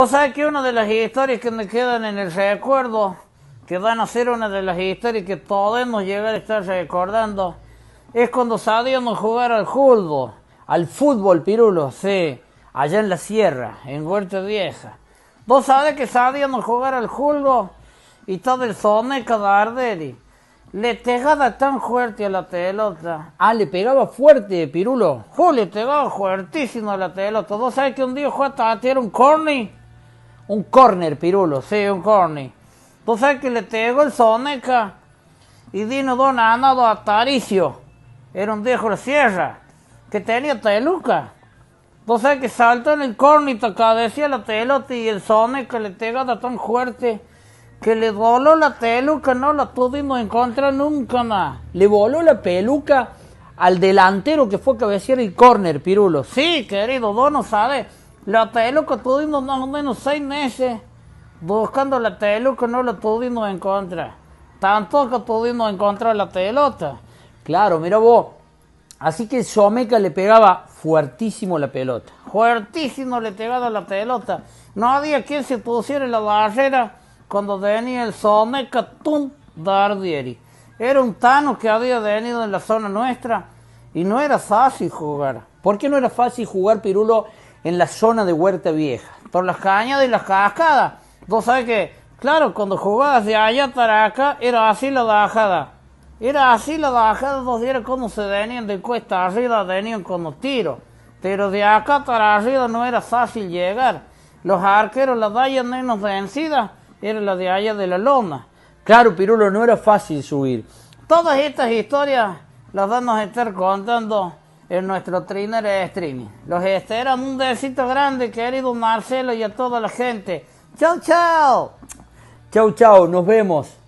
Vos sea que una de las historias que me quedan en el recuerdo, que van a ser una de las historias que podemos llegar a estar recordando, es cuando sabíamos jugar al fútbol, al fútbol pirulo, sí, allá en la sierra, en Huerta Vieja. Vos sabés que sabíamos jugar al fútbol y todo el soneca de Arderi. Le pegaba tan fuerte a la pelota. Ah, le pegaba fuerte, Pirulo. Julio le pegaba fuertísimo a la pelota. ¿Vos sabés que un día jugaba a tirar un corny? Un corner, Pirulo, sí, un corner. Tú sabes que le tengo el Soneca y Dino Ana a Taricio. Era un viejo de sierra que tenía teluca. Tú sabes que salta en el corner y decía la pelota y el Soneca le pega tan fuerte que le voló la teluca, no la pudimos encontrar nunca más. Le voló la peluca al delantero que fue a cabecear el córner, Pirulo. Sí, querido, dono no sabes la Teluco tuvimos más o menos seis meses buscando la teluca, no la tuvimos encontrar Tanto que pudimos encontrar la pelota. Claro, mira vos. Así que Someca le pegaba fuertísimo la pelota. Fuertísimo le pegaba la pelota. No había quien se pusiera en la barrera cuando venía el Someca Tum Dardieri. Era un Tano que había venido en la zona nuestra y no era fácil jugar. ¿Por qué no era fácil jugar, Pirulo? en la zona de Huerta Vieja, por las cañas y las cascadas. Vos sabes que, claro, cuando jugabas de allá para acá, era así la bajada. Era así la bajada, dos vieras cómo se venían de cuesta arriba, venían como los tiros. Pero de acá para arriba no era fácil llegar. Los arqueros, las vallas menos vencidas, era la de allá de la loma. Claro, Pirulo, no era fácil subir. Todas estas historias las vamos a estar contando en nuestro trainer streaming. Los esteros, un besito grande, querido Marcelo, y a toda la gente. Chau, chau. Chau, chau, nos vemos.